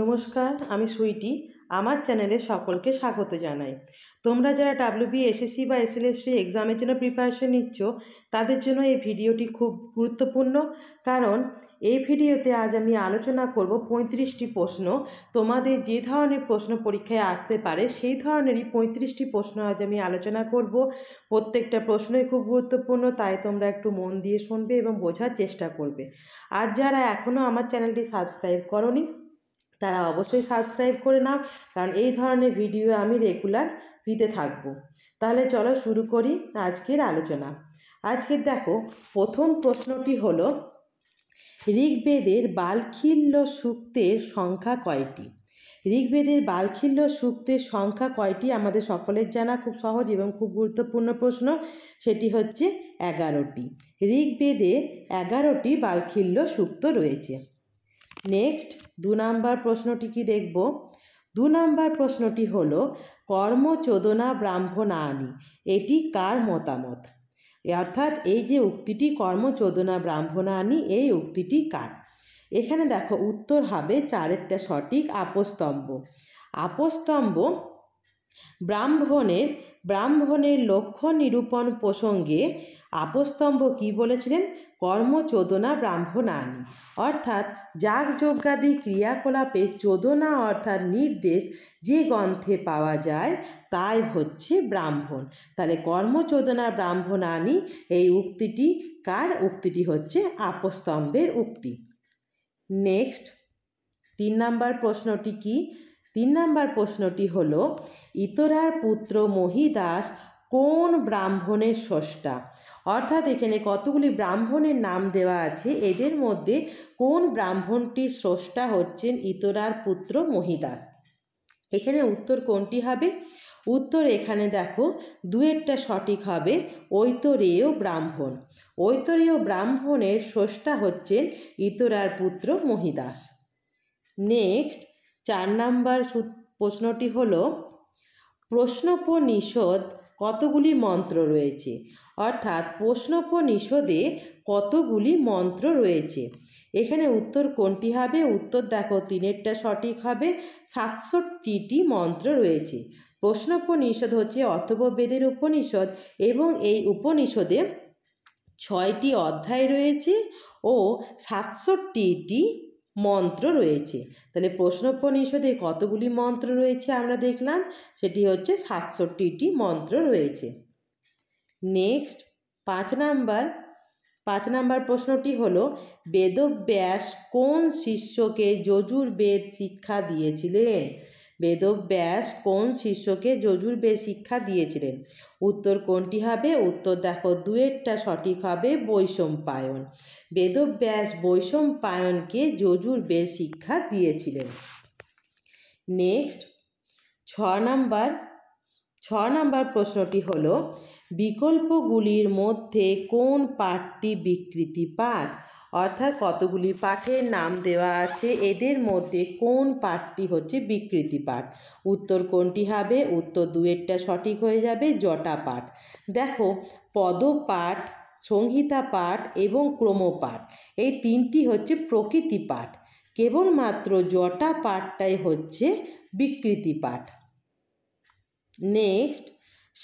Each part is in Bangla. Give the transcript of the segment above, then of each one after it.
নমস্কার আমি সুইটি আমার চ্যানেলে সকলকে স্বাগত জানাই তোমরা যারা ডাব্লিউবি এসএসসি বা এসএলএসসি এক্সামের জন্য প্রিপারেশন নিচ্ছ তাদের জন্য এই ভিডিওটি খুব গুরুত্বপূর্ণ কারণ এই ভিডিওতে আজ আমি আলোচনা করব পঁয়ত্রিশটি প্রশ্ন তোমাদের যে ধরনের প্রশ্ন পরীক্ষায় আসতে পারে সেই ধরনেরই পঁয়ত্রিশটি প্রশ্ন আজ আমি আলোচনা করব প্রত্যেকটা প্রশ্নই খুব গুরুত্বপূর্ণ তাই তোমরা একটু মন দিয়ে শুনবে এবং বোঝার চেষ্টা করবে আর যারা এখনও আমার চ্যানেলটি সাবস্ক্রাইব করনি তারা অবশ্যই সাবস্ক্রাইব করে নাও কারণ এই ধরনের ভিডিও আমি রেগুলার দিতে থাকবো তাহলে চলো শুরু করি আজকের আলোচনা আজকের দেখো প্রথম প্রশ্নটি হলো ঋগ্বেদের বালখিল্য সূক্তের সংখ্যা কয়টি ঋগ্বেদের বালখিল্য সূক্তের সংখ্যা কয়টি আমাদের সকলের জানা খুব সহজ এবং খুব গুরুত্বপূর্ণ প্রশ্ন সেটি হচ্ছে এগারোটি ঋগ্বেদে এগারোটি বালখিল্য সূক্ত রয়েছে নেক্সট দু নাম্বার প্রশ্নটি কি দেখব দু নাম্বার প্রশ্নটি হল কর্মচোদনা ব্রাহ্মণানি এটি কার মতামত অর্থাৎ এই যে উক্তিটি কর্মচোদনা ব্রাহ্মণানি এই উক্তিটি কার এখানে দেখো উত্তর হবে চারেরটা সঠিক আপস্তম্ভ আপস্তম্ভ ব্রাহ্মণের ব্রাহ্মণের লক্ষ্য নিরূপণ প্রসঙ্গে আপস্তম্ভ কি বলেছিলেন কর্মচোদনা চোদনা ব্রাহ্মণানি অর্থাৎ যাগযজ্ঞাদি ক্রিয়াকলাপে চোদনা অর্থাৎ নির্দেশ যে গ্রন্থে পাওয়া যায় তাই হচ্ছে ব্রাহ্মণ তাহলে কর্মচোদনা ব্রাহ্মণানি এই উক্তিটি কার উক্তিটি হচ্ছে আপস্তম্ভের উক্তি নেক্সট তিন নাম্বার প্রশ্নটি কি তিন নাম্বার প্রশ্নটি হল ইতরার পুত্র মহিদাস কোন ব্রাহ্মণের স্রষ্টা অর্থাৎ এখানে কতগুলি ব্রাহ্মণের নাম দেওয়া আছে এদের মধ্যে কোন ব্রাহ্মণটির স্রষ্টা হচ্ছেন ইতরার পুত্র মহিদাস এখানে উত্তর কোনটি হবে উত্তর এখানে দেখো দুয়েরটা সঠিক হবে ঐতরেয় ব্রাহ্মণ ঐতরেয় ব্রাহ্মণের স্রষ্টা হচ্ছেন ইতরার পুত্র মহিদাস নেক্সট চার নাম্বার প্রশ্নটি হল প্রশ্নপনিষদ কতগুলি মন্ত্র রয়েছে অর্থাৎ প্রশ্নোপনিষদে কতগুলি মন্ত্র রয়েছে এখানে উত্তর কোনটি হবে উত্তর দেখো তিনেরটা সঠিক হবে সাতষট্টিটি মন্ত্র রয়েছে প্রশ্নোপনিষদ হচ্ছে অথবেদের উপনিষদ এবং এই উপনিষদে ছয়টি অধ্যায় রয়েছে ও সাতষট্টিটি মন্ত্র রয়েছে তাহলে প্রশ্নোপনিষদে কতগুলি মন্ত্র রয়েছে আমরা দেখলাম সেটি হচ্ছে সাতষট্টিটি মন্ত্র রয়েছে নেক্সট পাঁচ নাম্বার পাঁচ নাম্বার প্রশ্নটি হল বেদব্যাস কোন শিষ্যকে যজুর বেদ শিক্ষা দিয়েছিলেন বেদব্যাস কোন শিষ্যকে যজুর যজুর্বেদ শিক্ষা দিয়েছিলেন উত্তর কোনটি হবে উত্তর দেখো দুয়েরটা সঠিক হবে বৈষম্পায়ন বেদব্যাস বৈষম্পায়নকে যজুর্বেদ শিক্ষা দিয়েছিলেন নেক্সট ছ নাম্বার ছ নম্বর প্রশ্নটি হল বিকল্পগুলির মধ্যে কোন পাঠটি বিকৃতি পাঠ অর্থাৎ কতগুলি পাঠের নাম দেওয়া আছে এদের মধ্যে কোন পাঠটি হচ্ছে বিকৃতি পাঠ উত্তর কোনটি হবে উত্তর দুয়েরটা সঠিক হয়ে যাবে জটা পাঠ দেখো পদপাঠ সংহিতা পাঠ এবং ক্রমপাঠ এই তিনটি হচ্ছে প্রকৃতি পাঠ কেবলমাত্র জটা পাঠটাই হচ্ছে বিকৃতি পাঠ নেক্সট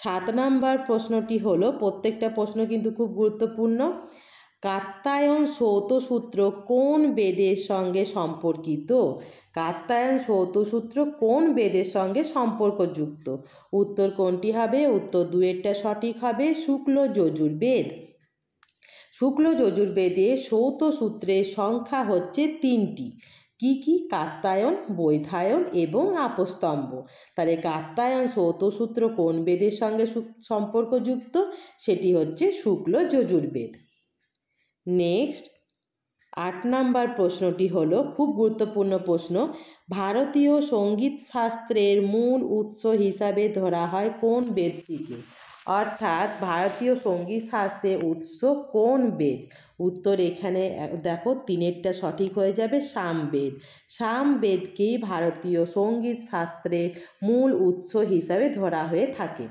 সাত নাম্বার প্রশ্নটি হলো প্রত্যেকটা প্রশ্ন কিন্তু খুব গুরুত্বপূর্ণ কাত্তায়ন সৌতসূত্র কোন বেদের সঙ্গে সম্পর্কিত কাত্তায়ন সৌতসূত্র কোন বেদের সঙ্গে সম্পর্কযুক্ত উত্তর কোনটি হবে উত্তর দুয়েরটা সঠিক হবে শুক্ল যজুর বেদ শুক্ল যজুর্বেদে সৌতসূত্রের সংখ্যা হচ্ছে তিনটি কি কি কাত্তায়ন বৈধায়ন এবং আপস্তম্ভ তাহলে কাত্তায়ন সৌতসূত্র কোন বেদের সঙ্গে সম্পর্কযুক্ত সেটি হচ্ছে শুক্ল যজুর্বেদ নেক্সট আট নাম্বার প্রশ্নটি হলো খুব গুরুত্বপূর্ণ প্রশ্ন ভারতীয় সঙ্গীত শাস্ত্রের মূল উৎস হিসাবে ধরা হয় কোন বেদটিকে অর্থাৎ ভারতীয় সঙ্গীত শাস্ত্রে উৎস কোন বেদ উত্তর এখানে দেখো তিনেরটা সঠিক হয়ে যাবে সামবেদ সামবেদকেই ভারতীয় সঙ্গীত শাস্ত্রের মূল উৎস হিসাবে ধরা হয়ে থাকে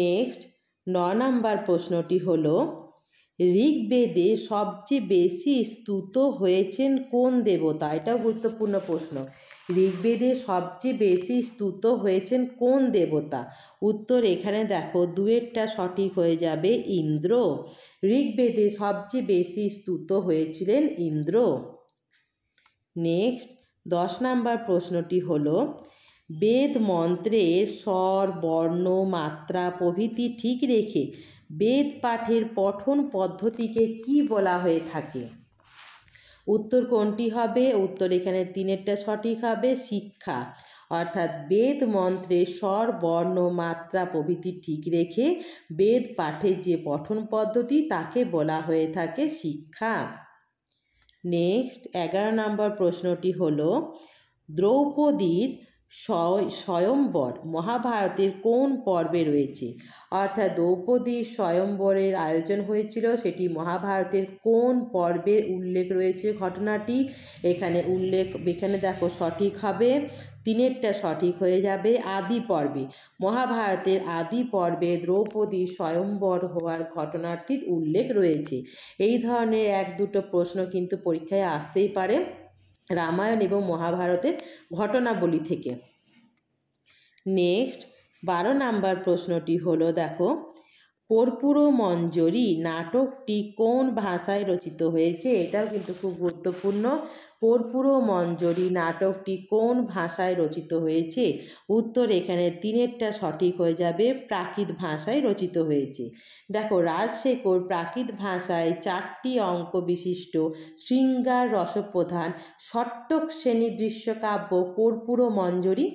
নেক্সট ন নম্বর প্রশ্নটি হলো ঋগ্বেদে সবচেয়ে বেশি স্তুত হয়েছেন কোন দেবতা এটাও গুরুত্বপূর্ণ প্রশ্ন ঋগ্বেদে সবচেয়ে বেশি স্তুত হয়েছেন কোন দেবতা উত্তর এখানে দেখো দুয়েরটা সঠিক হয়ে যাবে ইন্দ্র ঋগ্বেদে সবচেয়ে বেশি স্তুত হয়েছিলেন ইন্দ্র নেক্সট দশ নাম্বার প্রশ্নটি হলো বেদ মন্ত্রের স্বর বর্ণ মাত্রা প্রভৃতি ঠিক রেখে বেদ পাঠের পঠন পদ্ধতিকে কি বলা হয়ে থাকে উত্তর কোনটি হবে উত্তর এখানে তিনেরটা সঠিক হবে শিক্ষা অর্থাৎ বেদ মন্ত্রে স্বর বর্ণ মাত্রা প্রভৃতি ঠিক রেখে বেদ পাঠের যে পঠন পদ্ধতি তাকে বলা হয়ে থাকে শিক্ষা নেক্সট এগারো নম্বর প্রশ্নটি হল দ্রৌপদীর স্বয়ম্বর মহাভারতের কোন পর্বে রয়েছে অর্থাৎ দ্রৌপদী স্বয়ম্বরের আয়োজন হয়েছিল সেটি মহাভারতের কোন পর্বে উল্লেখ রয়েছে ঘটনাটি এখানে উল্লেখ এখানে দেখো সঠিক হবে তিনেরটা সঠিক হয়ে যাবে আদি পর্বে মহাভারতের আদি পর্বে দ্রৌপদী স্বয়ম্বর হওয়ার ঘটনাটির উল্লেখ রয়েছে এই ধরনের এক দুটো প্রশ্ন কিন্তু পরীক্ষায় আসতেই পারে রামায়ণ এবং মহাভারতের ঘটনাবলী থেকে নেক্সট বারো নাম্বার প্রশ্নটি হলো দেখো কর্পূর মঞ্জরি নাটকটি কোন ভাষায় রচিত হয়েছে এটাও কিন্তু খুব গুরুত্বপূর্ণ কর্পূর মঞ্জরি নাটকটি কোন ভাষায় রচিত হয়েছে উত্তর এখানে তিনেরটা সঠিক হয়ে যাবে প্রাকৃত ভাষায় রচিত হয়েছে দেখো রাজশেখর প্রাকৃত ভাষায় চারটি অঙ্ক বিশিষ্ট শৃঙ্গার রসপ্রধান ষট্টক শ্রেণী দৃশ্যকাব্য কর্পূর মঞ্জরি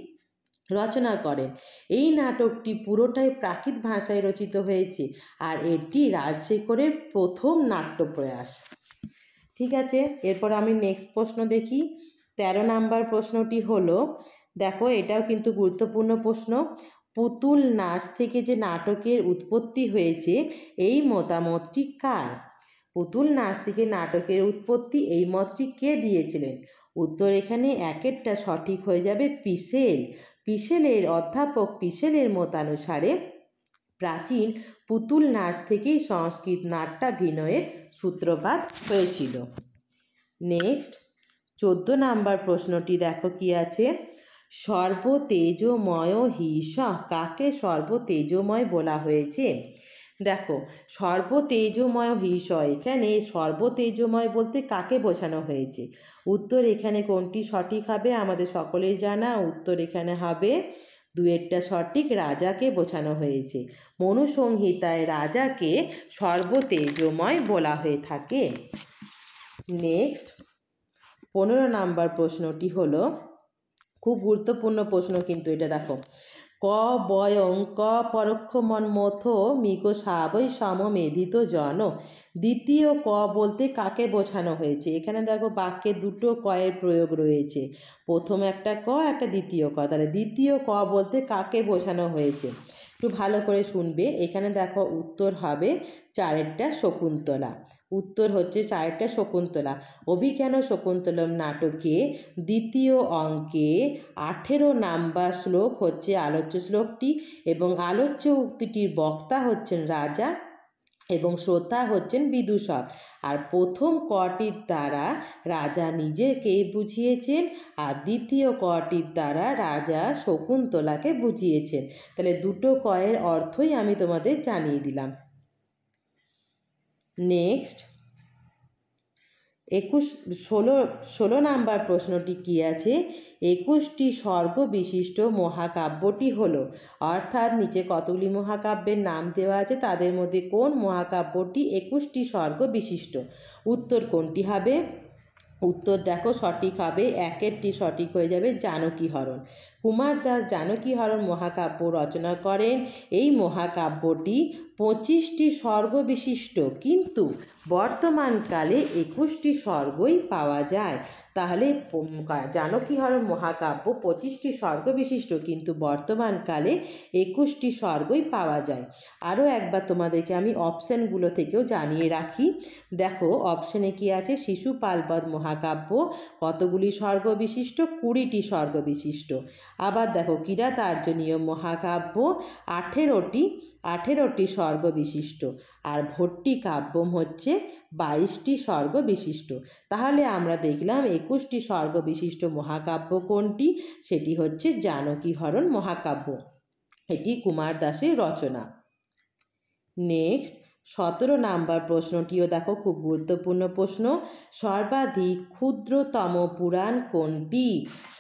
রচনা করেন এই নাটকটি পুরোটাই প্রাকৃত ভাষায় রচিত হয়েছে আর এটি রাজশেখরের প্রথম নাট্য প্রয়াস ঠিক আছে এরপর আমি নেক্সট প্রশ্ন দেখি ১৩ নাম্বার প্রশ্নটি হলো দেখো এটাও কিন্তু গুরুত্বপূর্ণ প্রশ্ন পুতুল নাচ থেকে যে নাটকের উৎপত্তি হয়েছে এই মতামতটি কার পুতুল নাচ থেকে নাটকের উৎপত্তি এই মতটি কে দিয়েছিলেন উত্তর এখানে একেরটা সঠিক হয়ে যাবে পিসেল পিসেলের অধ্যাপক পিসেলের মতানুসারে প্রাচীন পুতুল নাচ থেকেই সংস্কৃত নাট্যাভিনয়ের সূত্রপাত হয়েছিল নেক্সট চোদ্দ নাম্বার প্রশ্নটি দেখো কি আছে সর্বতেজময় হিস কাকে সর্বতেজময় বলা হয়েছে দেখো সর্বতেজময় হিস এখানে সর্বতেজময় বলতে কাকে বোঝানো হয়েছে উত্তর এখানে কোনটি সঠিক হবে আমাদের সকলের জানা উত্তর এখানে হবে দুয়েরটা সঠিক রাজাকে বোঝানো হয়েছে মনুসংহিতায় রাজাকে সর্বতেজময় বলা হয়ে থাকে নেক্সট পনেরো নাম্বার প্রশ্নটি হলো খুব গুরুত্বপূর্ণ প্রশ্ন কিন্তু এটা দেখো ক বয়ং ক পরোক্ষমন্মথো মিগ সাবই সমমেধিত জন দ্বিতীয় ক বলতে কাকে বোঝানো হয়েছে এখানে দেখো বাক্যে দুটো কয়ের প্রয়োগ রয়েছে প্রথম একটা ক একটা দ্বিতীয় ক তাহলে দ্বিতীয় ক বলতে কাকে বোঝানো হয়েছে একটু ভালো করে শুনবে এখানে দেখো উত্তর হবে চারেরটা শকুন্তলা উত্তর হচ্ছে চারেরটা শকুন্তলা অভিজ্ঞান শকুন্তলম নাটকে দ্বিতীয় অঙ্কে আঠেরো নাম্বার শ্লোক হচ্ছে আলোচ্য শ্লোকটি এবং আলোচ্য উক্তিটির বক্তা হচ্ছেন রাজা এবং শ্রোতা হচ্ছেন বিদূষক আর প্রথম কটির দ্বারা রাজা নিজেকে বুঝিয়েছেন আর দ্বিতীয় কটির দ্বারা রাজা শকুন্তলাকে বুঝিয়েছেন তাহলে দুটো কয়ের অর্থই আমি তোমাদের জানিয়ে দিলাম নেক্সট একুশ ষোলো ষোলো নাম্বার প্রশ্নটি কী আছে একুশটি স্বর্গ বিশিষ্ট মহাকাব্যটি হল অর্থাৎ নিচে কতগুলি মহাকাব্যের নাম দেওয়া আছে তাদের মধ্যে কোন মহাকাব্যটি একুশটি স্বর্গ বিশিষ্ট উত্তর কোনটি হবে উত্তর দেখো সঠিক হবে একেরটি সঠিক হয়ে যাবে জানকীহরণ কুমার দাস জানকীহরণ মহাকাব্য রচনা করেন এই মহাকাব্যটি পঁচিশটি স্বর্গ বিশিষ্ট কিন্তু বর্তমানকালে একুশটি স্বর্গই পাওয়া যায় তাহলে হর মহাকাব্য পঁচিশটি স্বর্গ বিশিষ্ট কিন্তু বর্তমানকালে একুশটি স্বর্গই পাওয়া যায় আরও একবার তোমাদেরকে আমি অপশানগুলো থেকেও জানিয়ে রাখি দেখো অপশানে কি আছে শিশু পালবদ মহাকাব্য কতগুলি স্বর্গ বিশিষ্ট কুড়িটি স্বর্গ বিশিষ্ট আবার দেখো কিরাতার্জনীয় মহাকাব্য আঠেরোটি আঠেরোটি স্বর্গ বিশিষ্ট আর ভর্তি কাব্যম হচ্ছে বাইশটি স্বর্গ বিশিষ্ট তাহলে আমরা দেখলাম একুশটি স্বর্গ বিশিষ্ট মহাকাব্য কোনটি সেটি হচ্ছে জানকীহরণ মহাকাব্য এটি কুমার দাসের রচনা নেক্সট সতেরো নাম্বার প্রশ্নটিও দেখো খুব গুরুত্বপূর্ণ প্রশ্ন সর্বাধিক ক্ষুদ্রতম পুরাণ কোনটি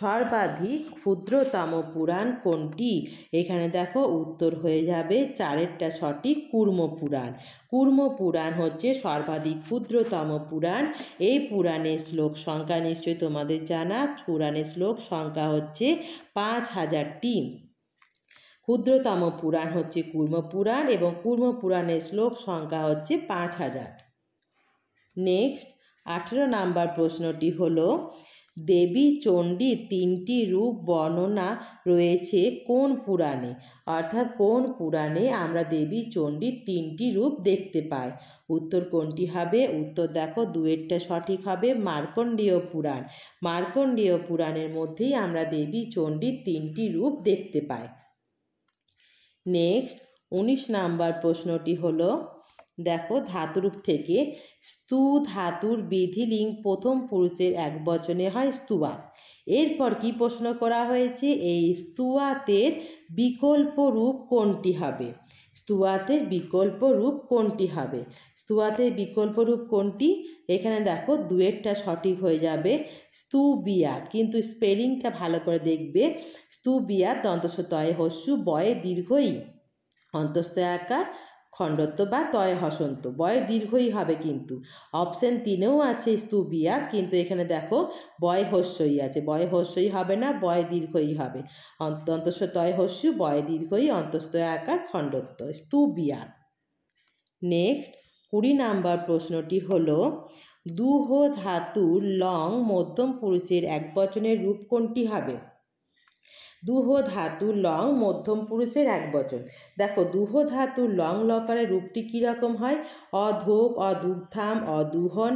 সর্বাধিক ক্ষুদ্রতম পুরাণ কোনটি এখানে দেখো উত্তর হয়ে যাবে চারেরটা সঠিক কুর্ম পুরাণ কুর্ম পুরাণ হচ্ছে সর্বাধিক ক্ষুদ্রতম পুরাণ এই পুরাণের শ্লোক সংখ্যা নিশ্চয়ই তোমাদের জানা পুরাণের শ্লোক সংখ্যা হচ্ছে পাঁচ হাজারটি ক্ষুদ্রতম পুরাণ হচ্ছে কুর্ম পুরাণ এবং কুর্ম পুরাণের শ্লোক সংখ্যা হচ্ছে পাঁচ হাজার নেক্সট আঠেরো নাম্বার প্রশ্নটি হলো দেবী চণ্ডীর তিনটি রূপ বর্ণনা রয়েছে কোন পুরাণে অর্থাৎ কোন পুরাণে আমরা দেবী চণ্ডীর তিনটি রূপ দেখতে পাই উত্তর কোনটি হবে উত্তর দেখো দুয়েরটা সঠিক হবে মার্কণ্ডীয় পুরাণ মার্কণ্ডীয় পুরাণের মধ্যেই আমরা দেবী চণ্ডীর তিনটি রূপ দেখতে পাই নেক্সট উনিশ নাম্বার প্রশ্নটি হলো দেখো ধাতুরূপ থেকে স্তু ধাতুর বিধিলিঙ্গ প্রথম পুরুষের এক বচনে হয় স্তুয়াত এরপর কি প্রশ্ন করা হয়েছে এই স্তুয়াতের বিকল্প রূপ কোনটি হবে স্তুয়াতের বিকল্প রূপ কোনটি হবে স্তুয়াতে বিকল্প রূপ কোনটি এখানে দেখো দুয়েরটা সঠিক হয়ে যাবে স্তু বিয়াত কিন্তু স্পেলিংটা ভালো করে দেখবে স্তু বিয়াত দন্তস্থ তয় হস্যু বয়ে দীর্ঘই অন্তস্থ আকার খণ্ডত্ব বা তয় হসন্ত বয় দীর্ঘই হবে কিন্তু অপশন তিনেও আছে স্তুবিয়া কিন্তু এখানে দেখো বয় হস্যই আছে বয় হস্যই হবে না বয় দীর্ঘই হবে অন্তস্থ তয় হস্যু বয় দীর্ঘই অন্তস্থ আকার খণ্ডত্ব স্তুবিয়া নেক্সট কুড়ি নাম্বার প্রশ্নটি হল দুহ ধাতুর লং মধ্যম পুরুষের এক বচনের রূপ কোনটি হবে দুহ ধাতু লং মধ্যম পুরুষের এক বচন দেখো দুহ ধাতু লং লকারের রূপটি কীরকম হয় অধোক অদুগ্ধাম অদুহন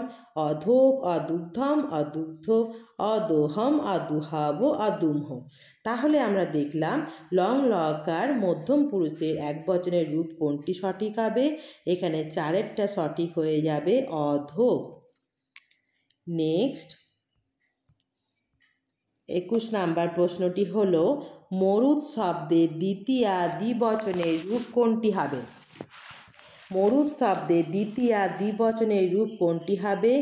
অধোক অদুগ্ধম অদুগ্ধ অদোহম অদুহব অদুমহ তাহলে আমরা দেখলাম লং লকার মধ্যম পুরুষের এক বচনের রূপ কোনটি সঠিক হবে এখানে চারেরটা সঠিক হয়ে যাবে অধোক নেক্সট একুশ নাম্বার প্রশ্নটি হল মরুদ শব্দের দ্বিতীয়া দ্বিবচনের রূপ কোনটি হবে মরুদ শব্দের দ্বিতীয়া দ্বিবচনের রূপ কোনটি হবে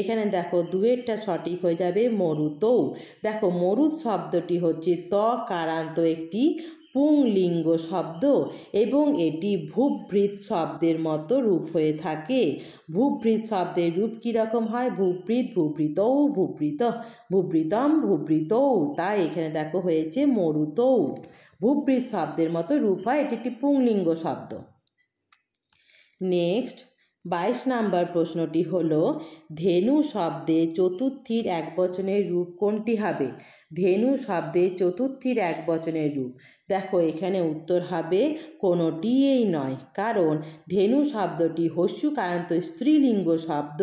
এখানে দেখো দুয়েরটা সঠিক হয়ে যাবে মরুতৌ দেখো মরুদ শব্দটি হচ্ছে ত কারান্ত একটি পুংলিঙ্গ শব্দ এবং এটি ভূভৃত শব্দের মতো রূপ হয়ে থাকে ভূভৃত শব্দের রূপ কীরকম হয় ভূভৃত ভূভৃত ভূভৃত ভূভৃতম ভূভৃত তাই এখানে দেখো হয়েছে মরুতৌ ভূভৃত শব্দের মতো রূপ হয় এটি একটি পুংলিঙ্গ শব্দ নেক্সট বাইশ নাম্বার প্রশ্নটি হল ধেনু শব্দে চতুর্থীর এক বচনের রূপ কোনটি হবে ধেনু শব্দে চতুর্থীর এক বচনের রূপ দেখো এখানে উত্তর হবে কোনোটিই নয় কারণ ধেনু শব্দটি হস্যুকায়ন্ত স্ত্রীলিঙ্গ শব্দ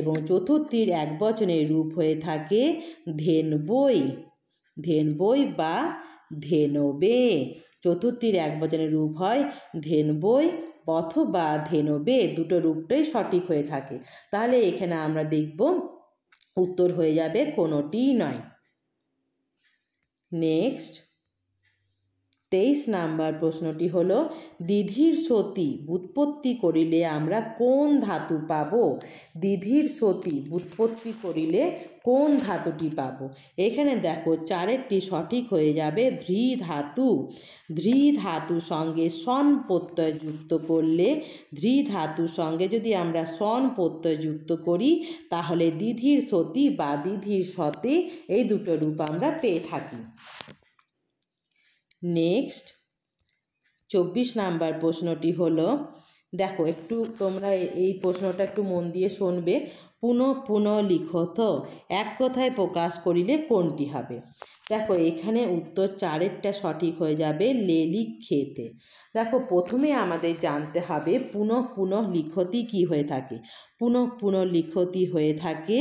এবং চতুর্থীর এক বচনের রূপ হয়ে থাকে ধেন বই ধেন বই বা ধেনবে চতুর্থীর এক বচনের রূপ হয় ধেন বই অথবা ধেনবে দুটো রূপটাই সঠিক হয়ে থাকে তাহলে এখানে আমরা দেখব উত্তর হয়ে যাবে কোনোটিই নয় নেক্সট তেইশ নাম্বার প্রশ্নটি হল দিধির সতী বুৎপত্তি করিলে আমরা কোন ধাতু পাব দিধির সতী বুৎপত্তি করিলে কোন ধাতুটি পাব এখানে দেখো চারেরটি সঠিক হয়ে যাবে ধ্রি ধাতু ধ্রি ধাতু সঙ্গে সন প্রত্যয় যুক্ত করলে ধ্রি ধাতু সঙ্গে যদি আমরা সন প্রত্যয় যুক্ত করি তাহলে দিধির সতী বা দিধির সতে এই দুটো রূপ আমরা পেয়ে থাকি নেক্সট চব্বিশ নাম্বার প্রশ্নটি হলো দেখো একটু তোমরা এই প্রশ্নটা একটু মন দিয়ে শুনবে পুনঃ পুনঃ লিখত এক কথায় প্রকাশ করিলে কোনটি হবে দেখো এখানে উত্তর চারেরটা সঠিক হয়ে যাবে লেলিক খেতে দেখো প্রথমে আমাদের জানতে হবে পুনঃ পুনঃ লিখতি কি হয়ে থাকে পুনঃ পুনঃ লিখতি হয়ে থাকে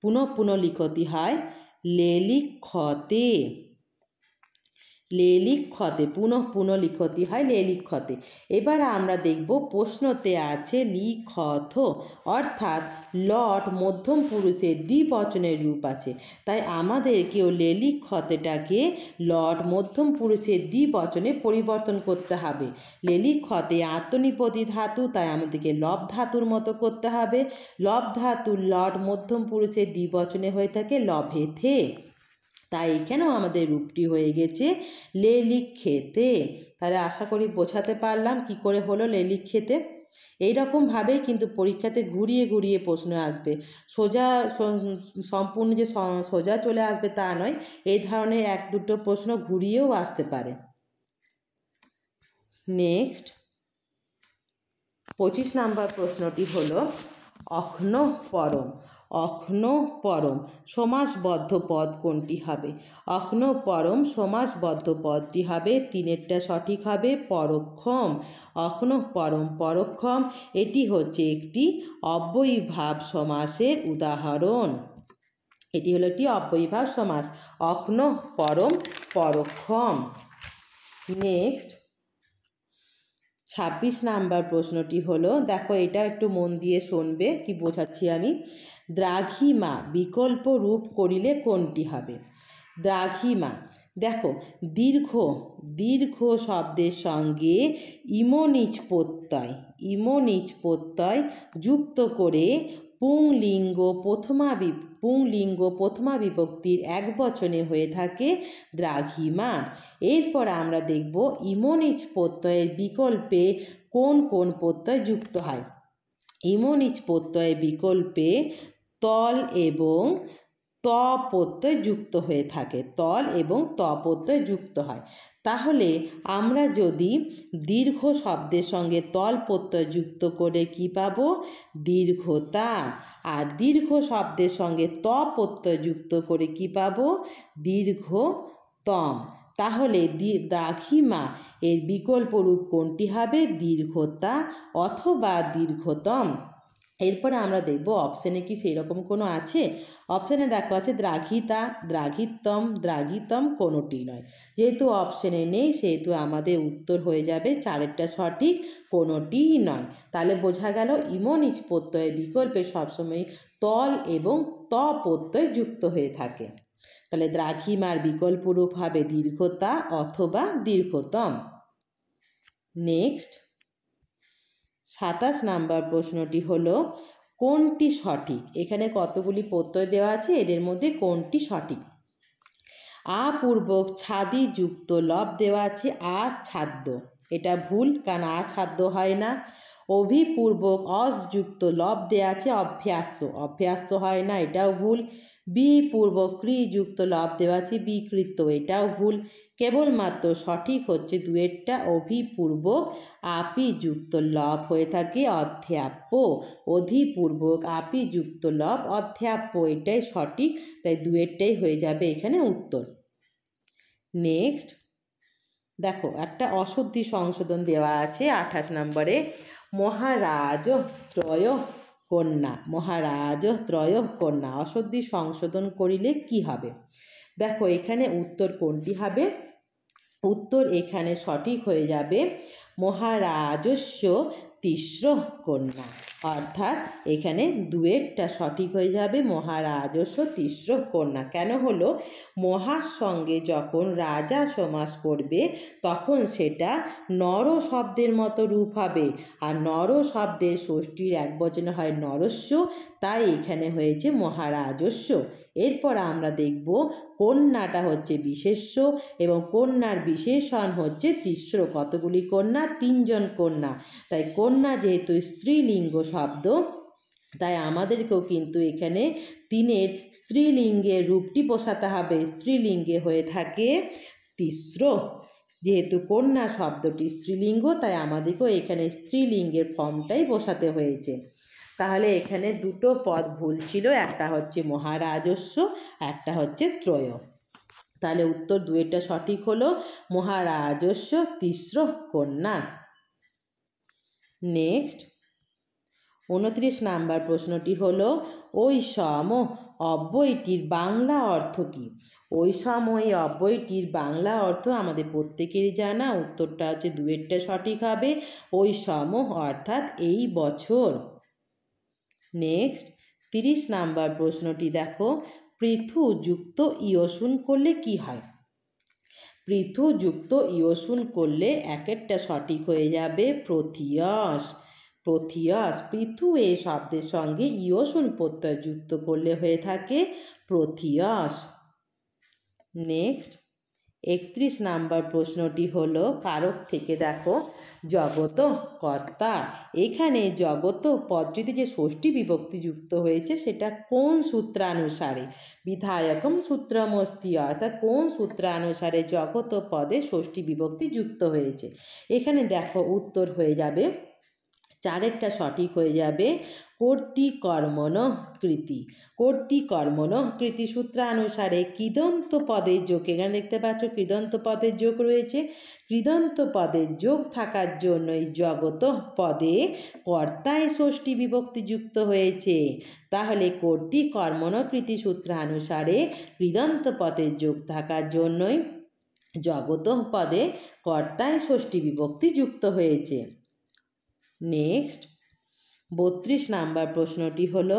পুনঃ পুনঃ লিখতি হয় লেলিক খতে লেলিক্ষতে পুনঃ পুনঃ লিখতি হয় লেলিক্ষতে এবার আমরা দেখব প্রশ্নতে আছে লিখথ অর্থাৎ লট মধ্যম পুরুষের দ্বিবচনের রূপ আছে তাই আমাদেরকেও লেলিক্ষতেটাকে লট মধ্যম পুরুষের দ্বিবচনে পরিবর্তন করতে হবে লেলিক্ষতে আত্মনিপতি ধাতু তাই আমাদেরকে লব ধাতুর মতো করতে হবে লব ধাতু লট মধ্যম পুরুষের দ্বিবচনে হয়ে থাকে লভে থে তাই এখানেও আমাদের রূপটি হয়ে গেছে লেলিক খেতে তাহলে আশা করি বোঝাতে পারলাম কি করে হলো লেলিক খেতে এই কিন্তু পরীক্ষাতে ঘুরিয়ে ঘুরিয়ে প্রশ্ন আসবে সোজা সম্পূর্ণ যে সোজা চলে আসবে তা নয় এই ধরনের এক দুটো প্রশ্ন ঘুরিয়েও আসতে পারে নেক্সট পঁচিশ নাম্বার প্রশ্নটি হলো অখ্ন পরম অখ্ন পরম সমাসবদ্ধ পদ কোনটি হবে অখ্ন পরম সমাসবদ্ধ পদটি হবে তিনেরটা সঠিক হবে পরক্ষম অখ্ন পরম পরক্ষম এটি হচ্ছে একটি অব্যয়ীভাব সমাসের উদাহরণ এটি হলো একটি অব্যয়ীভাব সমাস অখ্ন পরম পরক্ষম নেক্সট ছাব্বিশ নাম্বার প্রশ্নটি হলো দেখো এটা একটু মন দিয়ে শুনবে কি বোঝাচ্ছি আমি দ্রাঘিমা বিকল্প রূপ করিলে কোনটি হবে দ্রাঘিমা দেখো দীর্ঘ দীর্ঘ শব্দের সঙ্গে ইমোনিচ প্রত্যয় ইমোনিচ প্রত্যয় যুক্ত করে পুংলিঙ্গ প্রথমাবিপ্ত পুংলিঙ্গ প্রথমা বিভক্তির এক বচনে হয়ে থাকে দ্রাঘিমা এরপর আমরা দেখব ইমোনিজ প্রত্যয়ের বিকল্পে কোন কোন প্রত্যয় যুক্ত হয় ইমোনিজ প্রত্যয়ের বিকল্পে তল এবং ত প্রত্যয় যুক্ত হয়ে থাকে তল এবং ত প্রত্যয় যুক্ত হয় তাহলে আমরা যদি দীর্ঘ শব্দের সঙ্গে তল প্রত্যয় যুক্ত করে কি পাব দীর্ঘতা আর দীর্ঘ শব্দের সঙ্গে ত প্রত্যয় যুক্ত করে কি পাব দীর্ঘতম তাহলে দাঘিমা এর বিকল্প রূপ কোনটি হবে দীর্ঘতা অথবা দীর্ঘতম এরপরে আমরা দেখব অপশানে কি সেই রকম কোনো আছে অপশানে দেখো আছে দ্রাঘিতা দ্রাঘিতম দ্রাঘিতম কোনোটি নয় যেহেতু অপশানে নেই সেহেতু আমাদের উত্তর হয়ে যাবে চারেরটা সঠিক কোনোটিই নয় তাহলে বোঝা গেল ইমনিজ প্রত্যয় বিকল্পে সবসময় তল এবং ত প্রত্যয় যুক্ত হয়ে থাকে তাহলে দ্রাঘিমার বিকল্পরূপ হবে দীর্ঘতা অথবা দীর্ঘতম নেক্সট সাতাশ নাম্বার প্রশ্নটি হলো কোনটি সঠিক এখানে কতগুলি প্রত্যয় দেওয়া আছে এদের মধ্যে কোনটি সঠিক আপূর্বক ছাদি যুক্ত লব দেওয়া আছে আ ছাদ্য এটা ভুল কারণ আ ছাদ্য হয় না অভিপূর্বক অসযুক্ত লব দেওয়া আছে অভ্যাস্য অভ্যাস্য হয় না এটাও ভুল বিপূর্বক ক্রিযুক্ত লাভ দেওয়া আছে বিকৃত এটাও ভুল কেবলমাত্র সঠিক হচ্ছে দুয়েরটা অভিপূর্বক যুক্ত লভ হয়ে থাকে অধ্যাপ্য অধিপূর্বক আপিযুক্ত লভ অধ্যাপ্য এটাই সঠিক তাই দুয়েরটাই হয়ে যাবে এখানে উত্তর নেক্সট দেখো একটা অশুদ্ধি সংশোধন দেওয়া আছে আঠাশ নম্বরে মহারাজ ত্রয় কন্যা মহারাজ ত্রয় কন্যা অসদ্ধি সংশোধন করিলে কি হবে দেখো এখানে উত্তর কোনটি হবে উত্তর এখানে সঠিক হয়ে যাবে মহারাজস্য তিস্র কন্যা অর্থাৎ এখানে দুয়েরটা সঠিক হয়ে যাবে মহারাজস্ব তিস্র কন্যা কেন হলো মহার সঙ্গে যখন রাজা সমাস করবে তখন সেটা নর শব্দের মতো রূপ হবে আর নর শব্দের ষষ্ঠীর এক বচনে হয় নরস্য তাই এখানে হয়েছে মহারাজস্ব এরপর আমরা দেখব কন্যাটা হচ্ছে বিশেষ্য এবং কন্যার বিশেষণ হচ্ছে তিস্র কতগুলি কন্যা তিনজন কন্যা তাই কন্যা যেহেতু স্ত্রীলিঙ্গ শব্দ তাই আমাদেরকেও কিন্তু এখানে তিনের স্ত্রীলিঙ্গের রূপটি পোষাতে হবে স্ত্রীলিঙ্গে হয়ে থাকে তিস্র যেহেতু কন্যা শব্দটি স্ত্রীলিঙ্গ তাই আমাদেরকেও এখানে স্ত্রীলিঙ্গের ফর্মটাই বসাতে হয়েছে তাহলে এখানে দুটো পদ ভুল ছিল একটা হচ্ছে মহারাজস্ব একটা হচ্ছে ত্রয় তাহলে উত্তর দুয়েটা সঠিক হলো মহারাজস্ব তিস্র কন্যা নেক্সট উনত্রিশ নাম্বার প্রশ্নটি হল ওই সম অব্যয়টির বাংলা অর্থ কী ওই ওই অব্যয়টির বাংলা অর্থ আমাদের প্রত্যেকেরই জানা উত্তরটা হচ্ছে দুয়েরটা সঠিক হবে ওই সম অর্থাৎ এই বছর নেক্সট তিরিশ নাম্বার প্রশ্নটি দেখো পৃথু যুক্ত ইয়সুন করলে কি হয় পৃথু যুক্ত ইয়সুন করলে একেরটা সঠিক হয়ে যাবে প্রথিয়স প্রথিয়স পৃথু এই শব্দের সঙ্গে ইয়সুন প্রত্যয় যুক্ত করলে হয়ে থাকে প্রথিয়স নেক্সট একত্রিশ নাম্বার প্রশ্নটি হলো কারক থেকে দেখো জগত কর্তা এখানে জগত পদটিতে যে ষষ্ঠী বিভক্তি যুক্ত হয়েছে সেটা কোন সূত্রানুসারে বিধায়কম সূত্রমস্তি অর্থাৎ কোন সূত্রানুসারে জগত পদে ষষ্ঠী বিভক্তি যুক্ত হয়েছে এখানে দেখো উত্তর হয়ে যাবে চারেরটা সঠিক হয়ে যাবে কর্তি কর্মণ কৃতি কর্তি কর্মণ কৃতি সূত্রানুসারে কৃদন্ত পদের যোগ এখানে দেখতে পাচ্ছ কৃদন্ত পদের যোগ রয়েছে কৃদন্ত পদের যোগ থাকার জন্যই জগত পদে কর্তায় ষষ্ঠী বিভক্তি যুক্ত হয়েছে তাহলে কর্তি কর্মণ কৃতি সূত্রানুসারে কৃদন্ত পদের যোগ থাকার জন্যই জগত পদে কর্তায় ষষ্ঠী বিভক্তি যুক্ত হয়েছে নেক্সট বত্রিশ নাম্বার প্রশ্নটি হল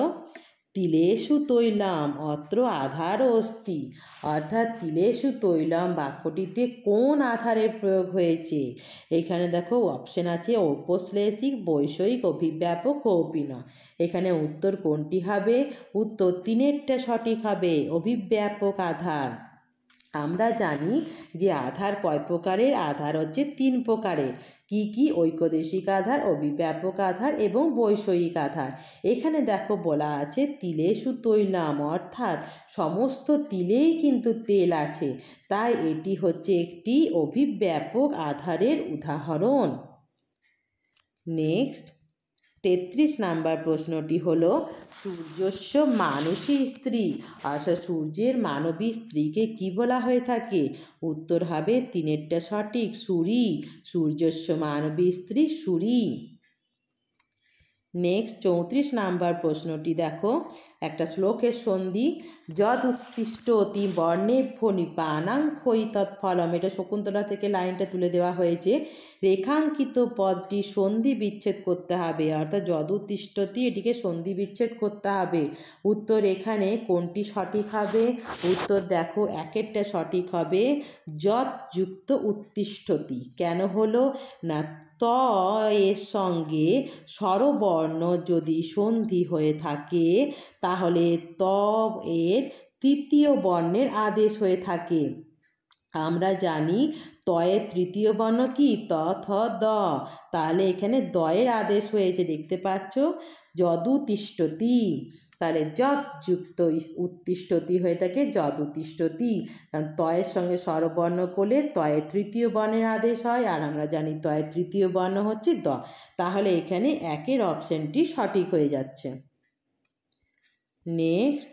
তিলেশু তৈলাম অত্র আধার অস্থি অর্থাৎ তিলেশু তৈলাম বাক্যটিতে কোন আধারের প্রয়োগ হয়েছে এখানে দেখো অপশন আছে ঔপশ্লেষিক বৈষয়িক অভিব্যাপক কৌপিন এখানে উত্তর কোনটি হবে উত্তর তিনেরটা সঠিক হবে অভিব্যাপক আধার আমরা জানি যে আধার কয় প্রকারের আধার হচ্ছে তিন প্রকারের কি কি ঐক্যদেশিক আধার অভিব্যাপক আধার এবং বৈষয়িক আধার এখানে দেখো বলা আছে তিলে সুতৈলাম অর্থাৎ সমস্ত তিলেই কিন্তু তেল আছে তাই এটি হচ্ছে একটি অভিব্যাপক আধারের উদাহরণ নেক্সট তেত্রিশ নাম্বার প্রশ্নটি হল সূর্যস্য মানসী স্ত্রী অর্থাৎ আচ্ছা, সূর্যের মানবী স্ত্রীকে কি বলা হয়ে থাকে উত্তর হবে তিনেরটা সঠিক সুরি সূর্যস্য মানবী স্ত্রী সুরি নেক্সট চৌত্রিশ নাম্বার প্রশ্নটি দেখো একটা শ্লোকের সন্ধি উৎকৃষ্ট অতি বর্ণে ফণি পানাং খৈ তৎফলম এটা শকুন্তলা থেকে লাইনটা তুলে দেওয়া হয়েছে রেখাঙ্কিত পদটি সন্ধি বিচ্ছেদ করতে হবে অর্থাৎ যদুৎকৃষ্টতি এটিকে সন্ধি বিচ্ছেদ করতে হবে উত্তর এখানে কোনটি সঠিক হবে উত্তর দেখো একেরটা সঠিক হবে যত যুক্ত উৎকৃষ্টতি কেন হলো না এর সঙ্গে স্বরবর্ণ যদি সন্ধি হয়ে থাকে তাহলে ত এর তৃতীয় বর্ণের আদেশ হয়ে থাকে আমরা জানি তয়ের তৃতীয় বর্ণ কি ত থ দ তাহলে এখানে দয়ের আদেশ হয়েছে দেখতে পাচ্ছ যদুতিষ্ঠতি তাহলে যুক্ত উত্তিষ্ঠতি হয়ে থাকে যদ উত্তিষ্ঠতি কারণ তয়ের সঙ্গে স্বরবর্ণ করলে তয়ে তৃতীয় বর্ণের আদেশ হয় আর আমরা জানি তয়ে তৃতীয় বর্ণ হচ্ছে দ তাহলে এখানে একের অপশানটি সঠিক হয়ে যাচ্ছে নেক্সট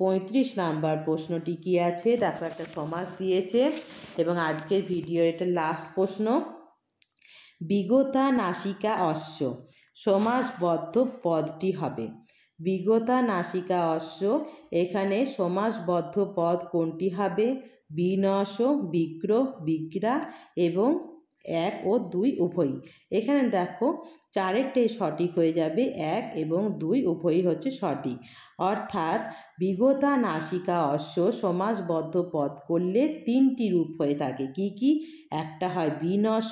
পঁয়ত্রিশ নাম্বার প্রশ্নটি কি আছে দেখো একটা সমাজ দিয়েছে এবং আজকের ভিডিও এটা লাস্ট প্রশ্ন বিগতা নাসিকা অশ্ব সমাসবদ্ধ পদটি হবে বিগতা নাসিকা অশ্ব এখানে সমাসবদ্ধ পদ কোনটি হবে বিনশ বিগ্র বিগ্রা এবং এক ও দুই উভয়ই এখানে দেখো চারেরটাই সঠিক হয়ে যাবে এক এবং দুই উভয়ই হচ্ছে সঠিক অর্থাৎ বিগতা নাসিকা অশ্ব সমাজবদ্ধ পদ করলে তিনটি রূপ হয়ে থাকে কি কি একটা হয় বিনশ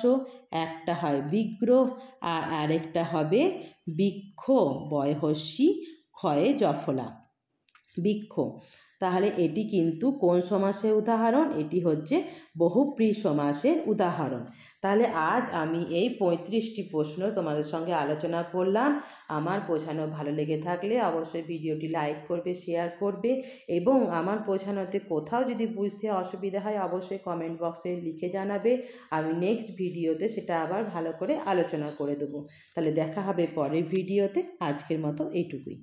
একটা হয় বিগ্রহ আর আরেকটা হবে বৃক্ষ বয়হস্যি ক্ষয়ে জফলা বৃক্ষ তাহলে এটি কিন্তু কোন সমাসের উদাহরণ এটি হচ্ছে বহুপ্রী সমাসের উদাহরণ তাহলে আজ আমি এই পঁয়ত্রিশটি প্রশ্ন তোমাদের সঙ্গে আলোচনা করলাম আমার বোঝানো ভালো লেগে থাকলে অবশ্যই ভিডিওটি লাইক করবে শেয়ার করবে এবং আমার বোঝানোতে কোথাও যদি বুঝতে অসুবিধা হয় অবশ্যই কমেন্ট বক্সে লিখে জানাবে আমি নেক্সট ভিডিওতে সেটা আবার ভালো করে আলোচনা করে দেবো তাহলে দেখা হবে পরের ভিডিওতে আজকের মতো এইটুকুই